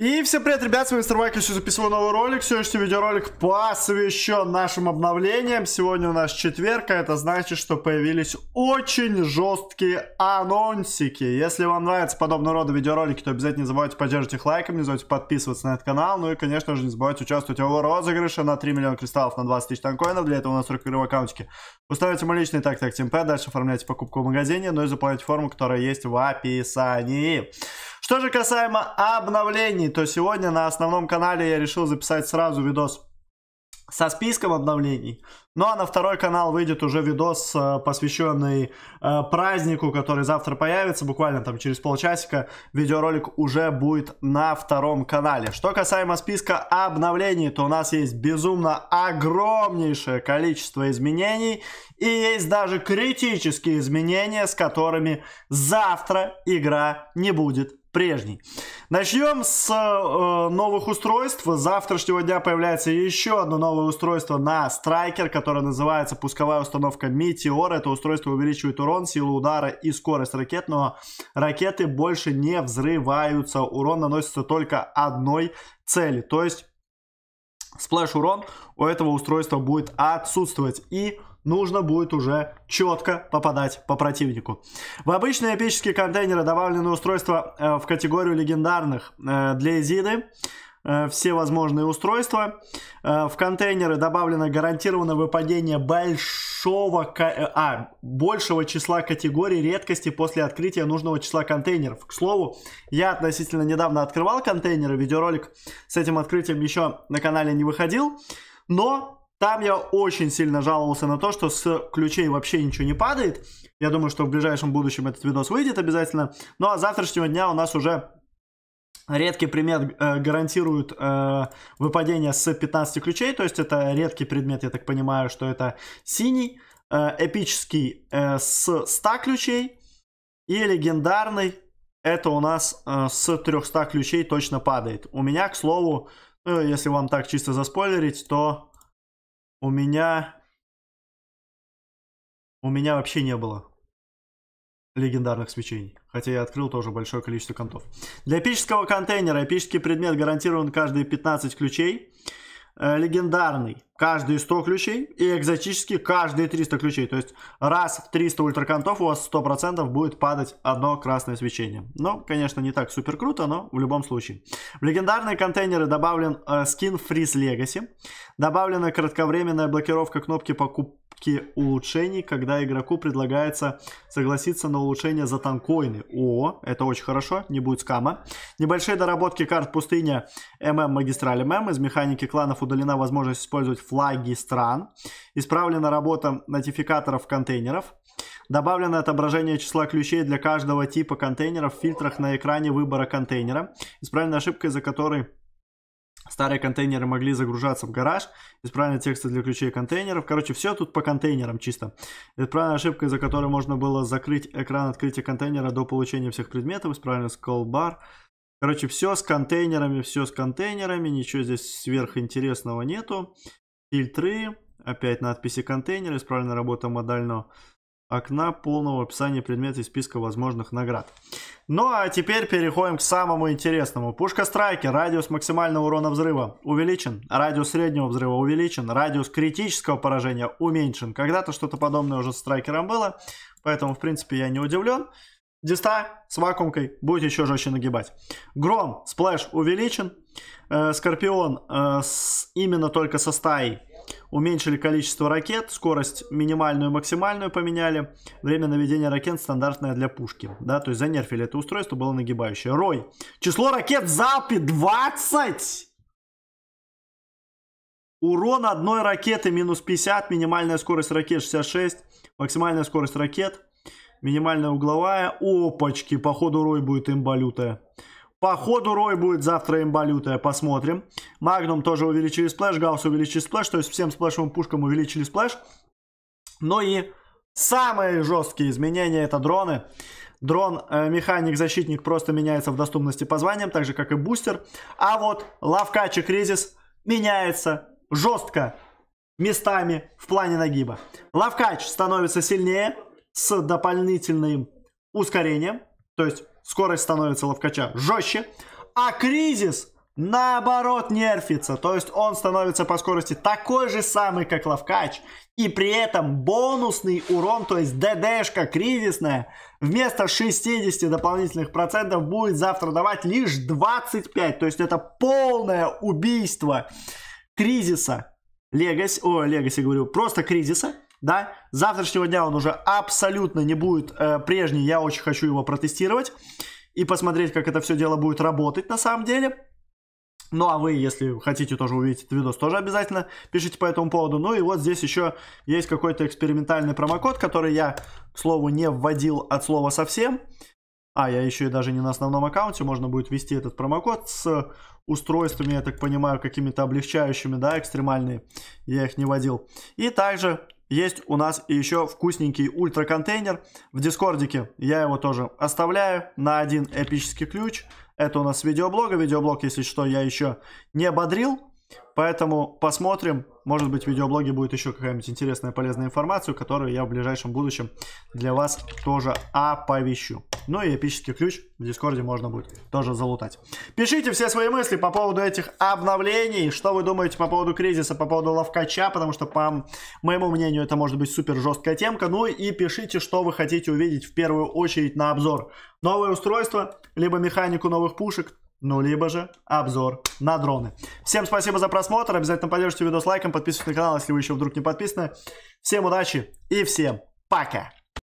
И всем привет, ребят, с вами Мистер Майк, еще записываю новый ролик. Сегодняшний видеоролик посвящен нашим обновлениям. Сегодня у нас четверг, а это значит, что появились очень жесткие анонсики. Если вам нравятся подобного рода видеоролики, то обязательно не забывайте поддерживать их лайком, не забывайте подписываться на этот канал. Ну и, конечно же, не забывайте участвовать в розыгрыше на 3 миллиона кристаллов на 20 тысяч танкоинов. Для этого у нас 40 игровые аккаунтики. Установите мой личный так так темпе, дальше оформляйте покупку в магазине, ну и заполняйте форму, которая есть в описании. Что же касаемо обновлений, то сегодня на основном канале я решил записать сразу видос со списком обновлений. Ну а на второй канал выйдет уже видос, э, посвященный э, празднику, который завтра появится, буквально там через полчасика. Видеоролик уже будет на втором канале. Что касаемо списка обновлений, то у нас есть безумно огромнейшее количество изменений. И есть даже критические изменения, с которыми завтра игра не будет прежний. Начнем с э, э, новых устройств. С завтрашнего дня появляется еще одно новое устройство на Страйкер, которое называется пусковая установка Метеор. Это устройство увеличивает урон, силу удара и скорость ракет, но ракеты больше не взрываются. Урон наносится только одной цели, то есть сплэш урон у этого устройства будет отсутствовать. И нужно будет уже четко попадать по противнику. В обычные эпические контейнеры добавлены устройства э, в категорию легендарных э, для Зиды э, все возможные устройства. В контейнеры добавлено гарантированно выпадение большого, а, большего числа категорий редкости после открытия нужного числа контейнеров. К слову, я относительно недавно открывал контейнеры, видеоролик с этим открытием еще на канале не выходил, но там я очень сильно жаловался на то, что с ключей вообще ничего не падает. Я думаю, что в ближайшем будущем этот видос выйдет обязательно. Ну а с завтрашнего дня у нас уже Редкий предмет э, гарантирует э, выпадение с 15 ключей, то есть это редкий предмет, я так понимаю, что это синий, э, эпический э, с 100 ключей и легендарный, это у нас э, с 300 ключей точно падает. У меня, к слову, э, если вам так чисто заспойлерить, то у меня... У меня вообще не было легендарных свечей, хотя я открыл тоже большое количество контов. Для эпического контейнера эпический предмет гарантирован каждые 15 ключей. Э, легендарный каждые 100 ключей и экзотический каждые 300 ключей. То есть раз в 300 ультракантов у вас 100% будет падать одно красное свечение. Ну, конечно, не так супер круто, но в любом случае. В легендарные контейнеры добавлен э, скин Freeze Legacy. Добавлена кратковременная блокировка кнопки покуп улучшений, когда игроку предлагается согласиться на улучшение за танкоины. О, это очень хорошо, не будет скама. Небольшие доработки карт пустыни, ММ магистраль ММ. Из механики кланов удалена возможность использовать флаги стран. Исправлена работа нотификаторов контейнеров. Добавлено отображение числа ключей для каждого типа контейнеров в фильтрах на экране выбора контейнера. Исправлена ошибка, из-за которой Старые контейнеры могли загружаться в гараж, исправление тексты для ключей контейнеров. Короче, все тут по контейнерам чисто. Исправленная ошибка, из-за которой можно было закрыть экран открытия контейнера до получения всех предметов, исправлен сколбар. Короче, все с контейнерами, все с контейнерами, ничего здесь сверхинтересного нету. Фильтры, опять надписи контейнера, исправлена работа модального окна полного описания предметов из списка возможных наград. Ну а теперь переходим к самому интересному. Пушка страйки. Радиус максимального урона взрыва увеличен. Радиус среднего взрыва увеличен. Радиус критического поражения уменьшен. Когда-то что-то подобное уже с страйкером было. Поэтому, в принципе, я не удивлен. Диста с вакуумкой будет еще жестче нагибать. Гром, сплэш увеличен. Э, Скорпион э, с, именно только со стаей Уменьшили количество ракет, скорость минимальную и максимальную поменяли. Время наведения ракет стандартное для пушки. Да, то есть занерфили это устройство, было нагибающее. Рой. Число ракет залпе 20! Урон одной ракеты минус 50, минимальная скорость ракет 66, максимальная скорость ракет, минимальная угловая. Опачки, походу рой будет имбалютая. Походу Рой будет завтра имба лютая, посмотрим. Магнум тоже увеличили сплэш, Гаусс увеличили сплэш, то есть всем сплэшевым пушкам увеличили сплэш. Ну и самые жесткие изменения это дроны. Дрон, э, механик, защитник просто меняется в доступности по званиям, так же как и бустер. А вот лавкач и кризис меняется жестко местами в плане нагиба. Лавкач становится сильнее с дополнительным ускорением, то есть скорость становится ловкача жестче, а кризис наоборот нерфится, то есть он становится по скорости такой же самый, как ловкач, и при этом бонусный урон, то есть ДДшка кризисная, вместо 60 дополнительных процентов будет завтра давать лишь 25, то есть это полное убийство кризиса, легаси, о, легаси говорю, просто кризиса, да, с завтрашнего дня он уже абсолютно не будет э, прежний, я очень хочу его протестировать и посмотреть, как это все дело будет работать на самом деле. Ну а вы, если хотите тоже увидеть этот видос, тоже обязательно пишите по этому поводу. Ну и вот здесь еще есть какой-то экспериментальный промокод, который я, к слову, не вводил от слова совсем. А, я еще и даже не на основном аккаунте, можно будет ввести этот промокод с устройствами, я так понимаю, какими-то облегчающими, да, экстремальные. Я их не вводил. И также есть у нас еще вкусненький ультра-контейнер в дискордике. Я его тоже оставляю на один эпический ключ. Это у нас видеоблога. Видеоблог, если что, я еще не бодрил. Поэтому посмотрим. Может быть, в видеоблоге будет еще какая-нибудь интересная, полезная информация, которую я в ближайшем будущем для вас тоже оповещу. Ну и эпический ключ в Дискорде можно будет тоже залутать. Пишите все свои мысли по поводу этих обновлений. Что вы думаете по поводу кризиса, по поводу ловкача, потому что, по моему мнению, это может быть супер жесткая темка. Ну и пишите, что вы хотите увидеть в первую очередь на обзор. Новое устройство, либо механику новых пушек, ну либо же обзор на дроны. Всем спасибо за просмотр, обязательно поддержите видео с лайком, подписывайтесь на канал, если вы еще вдруг не подписаны. Всем удачи и всем пока!